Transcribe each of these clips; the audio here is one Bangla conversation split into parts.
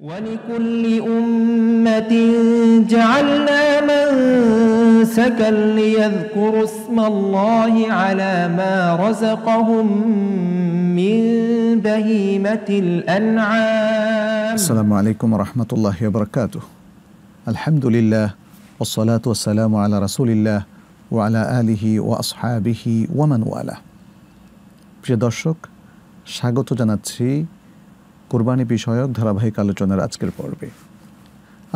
ولكل أمة جعلنا منسكا ليذكروا اسم الله على ما رزقهم من بهيمة الأنعام السلام عليكم ورحمة الله وبركاته الحمد لله والصلاة والسلام على رسول الله وعلى آله وأصحابه ومن والاه প্রিয় দর্শক স্বাগত জানাচ্ছি কোরবানি বিষয়ক ধারাবাহিক আলোচনার আজকের পর্বে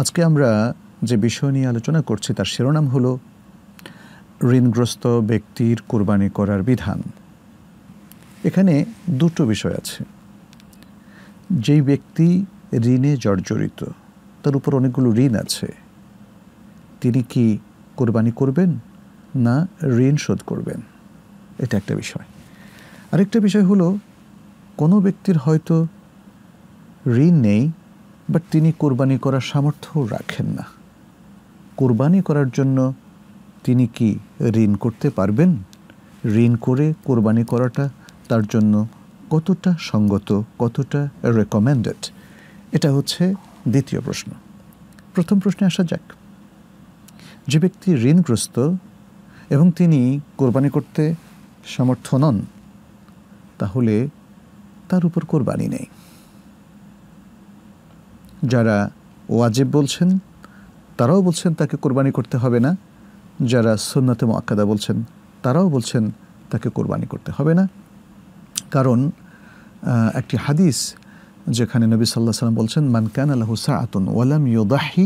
আজকে আমরা যে বিষয় নিয়ে আলোচনা করছি তার শিরোনাম হল ঋণগ্রস্ত ব্যক্তির কোরবানি করার বিধান এখানে দুটো বিষয় আছে যেই ব্যক্তি ঋণে জর্জরিত তার উপর অনেকগুলো ঋণ আছে তিনি কি কোরবানি করবেন না ঋণ শোধ করবেন এটা একটা বিষয় আরেকটা বিষয় হলো কোনো ব্যক্তির হয়তো ঋণ নেই বাট তিনি কোরবানি করার সামর্থ্যও রাখেন না কোরবানি করার জন্য তিনি কি ঋণ করতে পারবেন ঋণ করে কোরবানি করাটা তার জন্য কতটা সঙ্গত কতটা রেকমেন্ডেড এটা হচ্ছে দ্বিতীয় প্রশ্ন প্রথম প্রশ্নে আসা যাক যে ব্যক্তি ঋণগ্রস্ত এবং তিনি কোরবানি করতে সামর্থ্য নন তাহলে তার উপর কোরবানি নেই যারা ওয়াজেব বলছেন তারাও বলছেন তাকে কোরবানি করতে হবে না যারা সন্নাতে মোয়াক্কাদা বলছেন তারাও বলছেন তাকে কোরবানি করতে হবে না কারণ একটি হাদিস যেখানে নবী সাল্লাহ সাল্লাম বলছেন মানকান আল্লাহ আতন ওয়ালাম ইয়োদাহি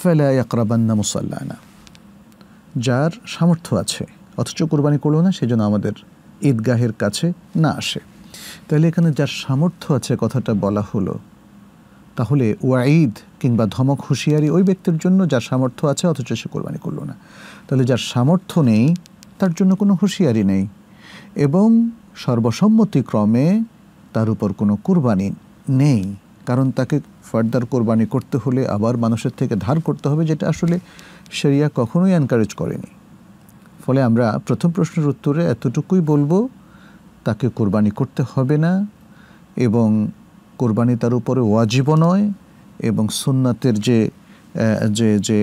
ফেলা ইয়াকরাবান্না মুসাল্লানা যার সামর্থ্য আছে অথচ কোরবানি করলো না সেজন্য আমাদের ঈদগাহের কাছে না আসে তাহলে এখানে যার সামর্থ্য আছে কথাটা বলা হলো তাহলে ওয়াঈদ কিংবা ধমক হুঁশিয়ারি ওই ব্যক্তির জন্য যার সামর্থ্য আছে অথচ সে কোরবানি করলো না তাহলে যার সামর্থ্য নেই তার জন্য কোনো হুঁশিয়ারি নেই এবং সর্বসম্মতিক্রমে তার উপর কোনো কোরবানি নেই কারণ তাকে ফার্দার কোরবানি করতে হলে আবার মানুষের থেকে ধার করতে হবে যেটা আসলে সেরিয়া কখনোই এনকারেজ করেনি ফলে আমরা প্রথম প্রশ্নের উত্তরে এতটুকুই বলবো তাকে কোরবানি করতে হবে না এবং কোরবানি তার উপরে ওয়াজিবও নয় এবং সুন্নাতের যে যে যে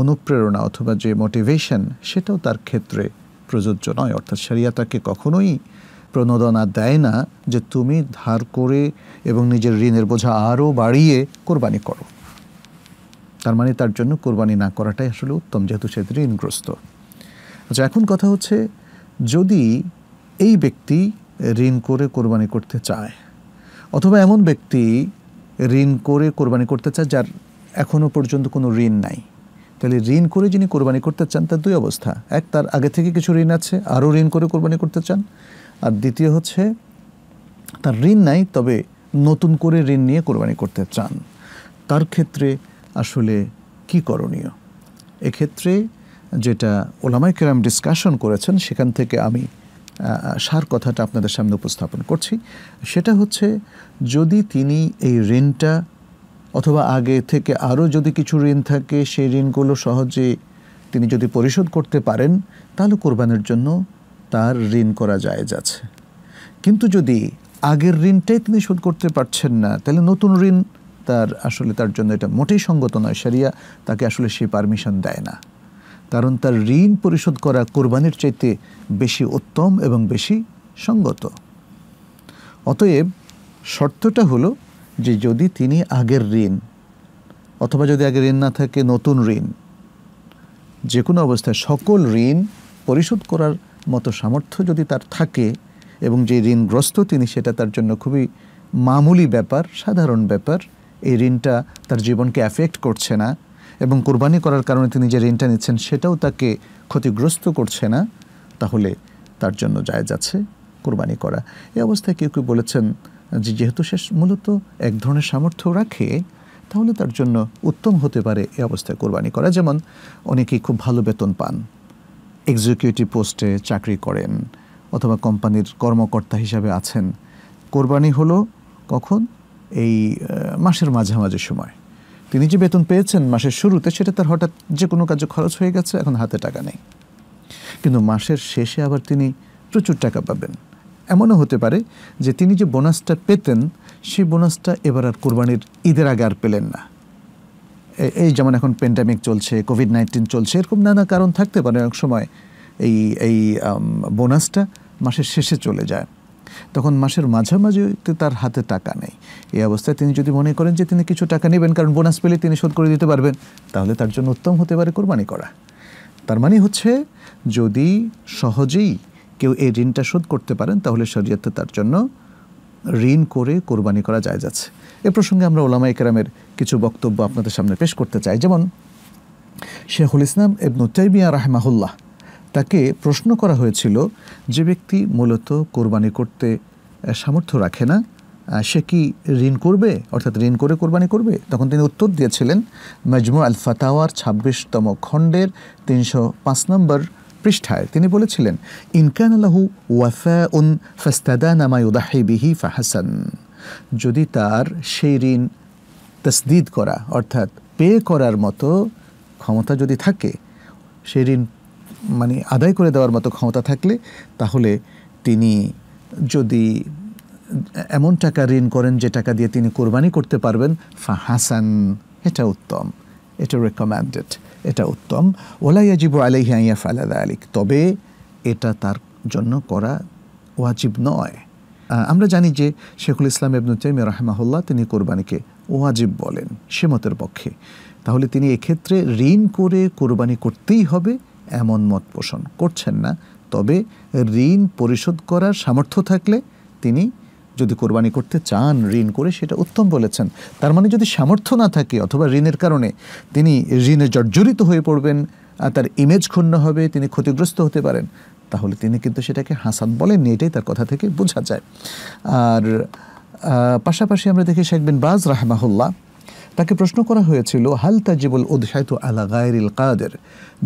অনুপ্রেরণা অথবা যে মোটিভেশন সেটাও তার ক্ষেত্রে প্রযোজ্য নয় অর্থাৎ সেরিয়া তাকে কখনোই প্রণোদনা দেয় না যে তুমি ধার করে এবং নিজের ঋণের বোঝা আরও বাড়িয়ে কোরবানি করো তার মানে তার জন্য কোরবানি না করাটাই আসলে উত্তম যেহেতু সে ঋণগ্রস্ত আচ্ছা এখন কথা হচ্ছে যদি এই ব্যক্তি ঋণ করে কোরবানি করতে চায় অথবা এমন ব্যক্তি ঋণ করে কোরবানি করতে চায় যার এখনও পর্যন্ত কোনো ঋণ নাই তাহলে ঋণ করে যিনি কোরবানি করতে চান তার দুই অবস্থা এক তার আগে থেকে কিছু ঋণ আছে আরও ঋণ করে কোরবানি করতে চান আর দ্বিতীয় হচ্ছে তার ঋণ নাই তবে নতুন করে ঋণ নিয়ে কোরবানি করতে চান তার ক্ষেত্রে আসলে কি করণীয় এক্ষেত্রে যেটা ওলামাই কেরাম ডিসকাশন করেছেন সেখান থেকে আমি সার কথাটা আপনাদের সামনে উপস্থাপন করছি সেটা হচ্ছে যদি তিনি এই ঋণটা অথবা আগে থেকে আরও যদি কিছু ঋণ থাকে সেই ঋণগুলো সহজে তিনি যদি পরিশোধ করতে পারেন তাহলে কোরবানির জন্য তার ঋণ করা যায় যাচ্ছে কিন্তু যদি আগের ঋণটাই তিনি শোধ করতে পারছেন না তাহলে নতুন ঋণ তার আসলে তার জন্য এটা মোটেই সঙ্গত নয় সারিয়া তাকে আসলে সেই পারমিশন দেয় না কারণ তার ঋণ পরিশোধ করা কোরবানির চাইতে বেশি উত্তম এবং বেশি সঙ্গত অতএব শর্তটা হলো যে যদি তিনি আগের ঋণ অথবা যদি আগের ঋণ না থাকে নতুন ঋণ যে কোনো অবস্থায় সকল ঋণ পরিশোধ করার মতো সামর্থ্য যদি তার থাকে এবং যে ঋণগ্রস্ত তিনি সেটা তার জন্য খুবই মামুলি ব্যাপার সাধারণ ব্যাপার এই ঋণটা তার জীবনকে অ্যাফেক্ট করছে না এবং কোরবানি করার কারণে তিনি যে ঋণটা নিচ্ছেন সেটাও তাকে ক্ষতিগ্রস্ত করছে না তাহলে তার জন্য যায় যাচ্ছে কোরবানি করা এ অবস্থায় কেউ কেউ বলেছেন যে যেহেতু সে মূলত এক ধরনের সামর্থ্য রাখে তাহলে তার জন্য উত্তম হতে পারে এ অবস্থায় কোরবানি করা যেমন অনেকেই খুব ভালো বেতন পান এক্সিকিউটিভ পোস্টে চাকরি করেন অথবা কোম্পানির কর্মকর্তা হিসাবে আছেন কোরবানি হলো কখন এই মাসের মাঝামাঝি সময় তিনি যে বেতন পেয়েছেন মাসের শুরুতে সেটা তার হঠাৎ যে কোনো কাজে খরচ হয়ে গেছে এখন হাতে টাকা নেই কিন্তু মাসের শেষে আবার তিনি প্রচুর টাকা পাবেন এমনও হতে পারে যে তিনি যে বোনাসটা পেতেন সেই বোনাসটা এবার আর কোরবানির ঈদের আগে আর পেলেন না এই যেমন এখন প্যান্ডামিক চলছে কোভিড নাইন্টিন চলছে এরকম নানা কারণ থাকতে পারে অনেক সময় এই এই বোনাসটা মাসের শেষে চলে যায় তখন মাসের মাঝামাঝিতে তার হাতে টাকা নেই এই অবস্থায় তিনি যদি মনে করেন যে তিনি কিছু টাকা নেবেন কারণ বোনাস পেলে তিনি শোধ করে দিতে পারবেন তাহলে তার জন্য উত্তম হতে পারে কোরবানি করা তার মানে হচ্ছে যদি সহজেই কেউ এই ঋণটা শোধ করতে পারেন তাহলে শরীয়তে তার জন্য ঋণ করে কোরবানি করা যায় যাচ্ছে এ প্রসঙ্গে আমরা ওলামা একরামের কিছু বক্তব্য আপনাদের সামনে পেশ করতে চাই যেমন শেখুল ইসলাম এবনুতাইমিয়া রাহমাহুল্লাহ তাকে প্রশ্ন করা হয়েছিল যে ব্যক্তি মূলত কোরবানি করতে সামর্থ্য রাখে না সে কি ঋণ করবে অর্থাৎ ঋণ করে কোরবানি করবে তখন তিনি উত্তর দিয়েছিলেন মজমু আল ফাতাওয়ার ছাব্বিশতম খণ্ডের তিনশো পাঁচ নম্বর পৃষ্ঠায় তিনি বলেছিলেন ইনকান আলাহু ওয়াফা উন ফাস্তাদা নামাই উদাহি বিহি ফাহাসান যদি তার সেই ঋণ তসদিদ করা অর্থাৎ পে করার মতো ক্ষমতা যদি থাকে সেই ঋণ মানে আদায় করে দেওয়ার মতো ক্ষমতা থাকলে তাহলে তিনি যদি এমন টাকা ঋণ করেন যে টাকা দিয়ে তিনি কোরবানি করতে পারবেন ফা হাসান এটা উত্তম এটা রেকমেন্ডেড এটা উত্তম ওলাইয়াজিব আলাইহিয়া ফালাদা আলিক তবে এটা তার জন্য করা ওয়াজিব নয় আমরা জানি যে শেখুল ইসলাম এবনু তাইমিয়া রহমাহুল্লাহ তিনি কোরবানিকে ওয়াজিব বলেন সে মতের পক্ষে তাহলে তিনি এক্ষেত্রে ঋণ করে কোরবানি করতেই হবে এমন মত পোষণ করছেন না তবে ঋণ পরিশোধ করার সামর্থ্য থাকলে তিনি যদি কোরবানি করতে চান ঋণ করে সেটা উত্তম বলেছেন তার মানে যদি সামর্থ্য না থাকে অথবা ঋণের কারণে তিনি ঋণে জর্জরিত হয়ে পড়বেন তার ইমেজ ক্ষুণ্ণ হবে তিনি ক্ষতিগ্রস্ত হতে পারেন তাহলে তিনি কিন্তু সেটাকে হাসান বলেননি এটাই তার কথা থেকে বোঝা যায় আর পাশাপাশি আমরা দেখি শেখবেন বাজ রাহমাহুল্লাহ তাকে প্রশ্ন করা হয়েছিল হাল তাজিবুল উদ্সাহিত আলা গায়রিল কাদের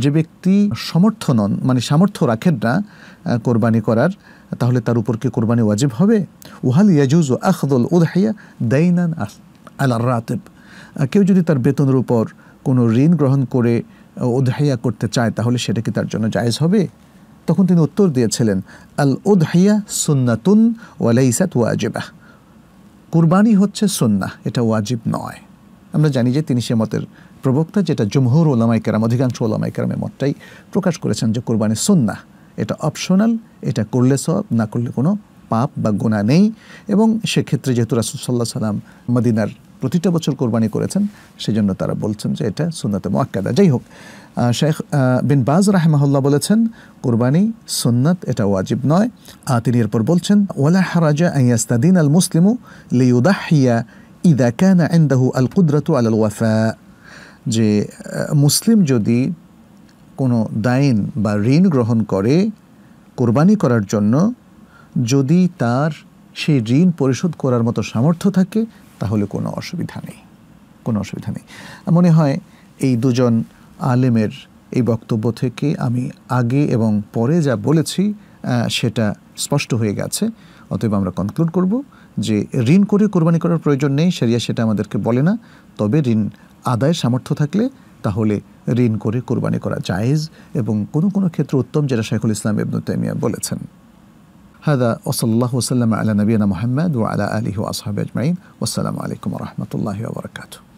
যে ব্যক্তি সমর্থ নন মানে সামর্থ্য রাখেন না কোরবানি করার তাহলে তার উপর কি কোরবানি ওয়াজিব হবে ওহাল ইয়াজুজ আখদুল উদহাইয়া দাইনান আলা রাতেব কেউ যদি তার বেতনের উপর কোনো ঋণ গ্রহণ করে উদহাইয়া করতে চায় তাহলে সেটা কি তার জন্য জায়েজ হবে তখন তিনি উত্তর দিয়েছিলেন আল উদহাইয়া সুন্নাতুন ওয়ালাইসাত ওয়াজিবাহ কুরবানি হচ্ছে সন্না এটা ওয়াজিব নয় আমরা জানি যে তিনি সে মতের প্রবক্তা যেটা জমহুর ওলামাই কেরাম অধিকাংশ ওলামাই কেরামের মতটাই প্রকাশ করেছেন যে কোরবানি সুন্না এটা অপশনাল এটা করলে সব না করলে কোনো পাপ বা গোনা নেই এবং সেক্ষেত্রে যেহেতু রাসুলসাল্লাহ সাল্লাম মদিনার প্রতিটা বছর কোরবানি করেছেন সেজন্য তারা বলছেন যে এটা সুন্নাতে মোয়াক্কাদা যাই হোক শেখ বিন বাজ রাহেমাহুল্লাহ বলেছেন কোরবানি সুন্নাত এটা ওয়াজিব নয় তিনি এরপর বলছেন ওয়ালা হারাজা ইয়াস্তাদিন আল মুসলিমু লিউদাহিয়া ইদা কানা আন্দাহু আল কুদরাতু আল আল ওয়াফা যে মুসলিম যদি কোনো দাইন বা ঋণ গ্রহণ করে কোরবানি করার জন্য যদি তার সেই ঋণ পরিশোধ করার মতো সামর্থ্য থাকে তাহলে কোনো অসুবিধা নেই কোনো অসুবিধা নেই মনে হয় এই দুজন আলেমের এই বক্তব্য থেকে আমি আগে এবং পরে যা বলেছি সেটা স্পষ্ট হয়ে গেছে অতএব আমরা কনক্লুড করবো যে ঋণ করে কোরবানি করার প্রয়োজন নেই সেরিয়া সেটা আমাদেরকে বলে না তবে ঋণ আদায়ের সামর্থ্য থাকলে তাহলে ঋণ করে কোরবানি করা জায়েজ এবং কোনো কোনো ক্ষেত্রে উত্তম যেটা শাইখুল ইসলাম ইবনু তাইমিয়া বলেছেন হাদা ওসল্লাহ ওসাল্লাম আলা নবীনা মোহাম্মদ ও আলা আলহি আসহাব আজমাইন ওসালামু আলাইকুম রহমতুল্লাহ বরকাতু